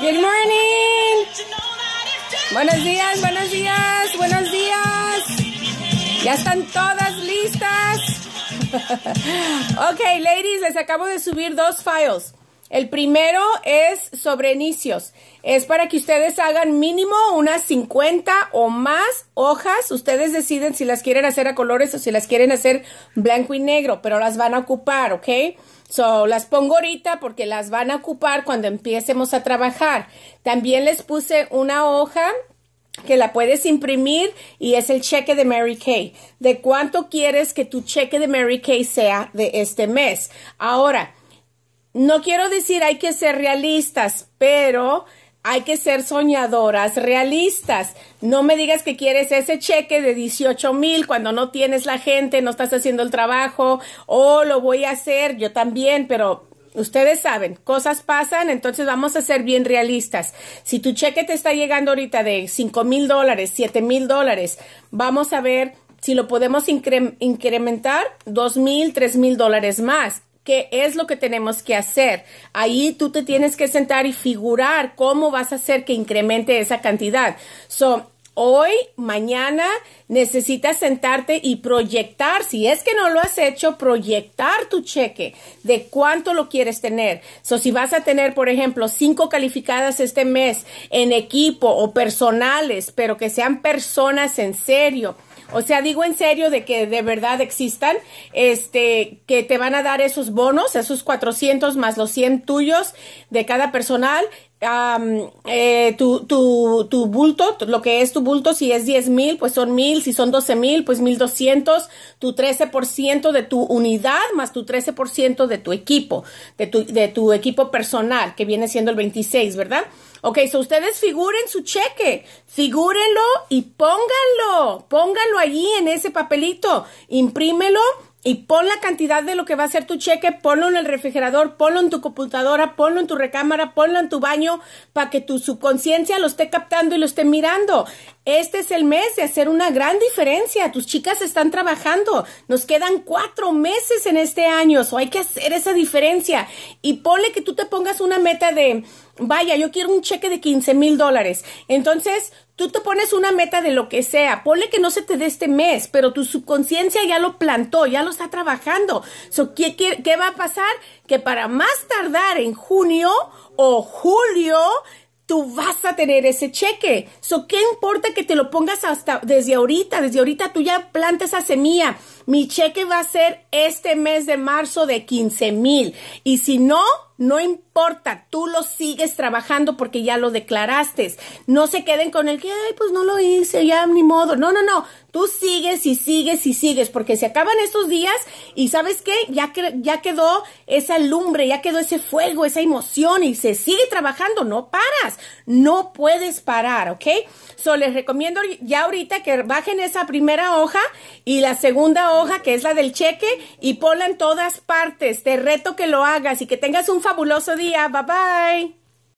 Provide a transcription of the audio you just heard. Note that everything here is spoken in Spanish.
Good morning. Buenos días, buenos días, buenos días. Ya están todas listas. ok, ladies, les acabo de subir dos files. El primero es sobre inicios. Es para que ustedes hagan mínimo unas 50 o más hojas. Ustedes deciden si las quieren hacer a colores o si las quieren hacer blanco y negro, pero las van a ocupar, ¿ok? So, las pongo ahorita porque las van a ocupar cuando empecemos a trabajar. También les puse una hoja que la puedes imprimir y es el cheque de Mary Kay. De cuánto quieres que tu cheque de Mary Kay sea de este mes. Ahora, no quiero decir hay que ser realistas, pero hay que ser soñadoras, realistas. No me digas que quieres ese cheque de 18 mil cuando no tienes la gente, no estás haciendo el trabajo, o lo voy a hacer yo también, pero ustedes saben, cosas pasan, entonces vamos a ser bien realistas. Si tu cheque te está llegando ahorita de 5 mil dólares, 7 mil dólares, vamos a ver si lo podemos incrementar dos mil, tres mil dólares más qué es lo que tenemos que hacer. Ahí tú te tienes que sentar y figurar cómo vas a hacer que incremente esa cantidad. So, hoy, mañana, necesitas sentarte y proyectar, si es que no lo has hecho, proyectar tu cheque de cuánto lo quieres tener. So, si vas a tener, por ejemplo, cinco calificadas este mes en equipo o personales, pero que sean personas en serio o sea, digo en serio de que de verdad existan, este, que te van a dar esos bonos, esos 400 más los 100 tuyos de cada personal, eh, tu, tu, tu, bulto, lo que es tu bulto, si es diez mil, pues son mil, si son 12 mil, pues 1200, tu 13% de tu unidad más tu 13% de tu equipo, de tu, equipo personal, que viene siendo el 26, ¿verdad? Ok, so ustedes figuren su cheque, figúrenlo y pónganlo, pónganlo allí en ese papelito, imprímelo y pon la cantidad de lo que va a ser tu cheque, ponlo en el refrigerador, ponlo en tu computadora, ponlo en tu recámara, ponlo en tu baño para que tu subconsciencia lo esté captando y lo esté mirando. Este es el mes de hacer una gran diferencia. Tus chicas están trabajando. Nos quedan cuatro meses en este año. So hay que hacer esa diferencia. Y ponle que tú te pongas una meta de vaya, yo quiero un cheque de 15 mil dólares. Entonces, tú te pones una meta de lo que sea. Ponle que no se te dé este mes, pero tu subconsciencia ya lo plantó, ya lo está trabajando. So, ¿qué, qué, va a pasar? Que para más tardar en junio o julio, tú vas a tener ese cheque. So, ¿qué importa que te lo pongas hasta desde ahorita? Desde ahorita tú ya plantas esa semilla. Mi cheque va a ser este mes de marzo de 15 mil. Y si no, no importa, tú lo sigues trabajando porque ya lo declaraste. No se queden con el que, ay, pues no lo hice, ya ni modo. No, no, no. Tú sigues y sigues y sigues porque se acaban esos días y sabes qué, ya, ya quedó esa lumbre, ya quedó ese fuego, esa emoción y se sigue trabajando. No paras, no puedes parar, ¿ok? So, les recomiendo ya ahorita que bajen esa primera hoja y la segunda hoja que es la del cheque y ponla en todas partes. Te reto que lo hagas y que tengas un favor fabuloso día. Bye bye.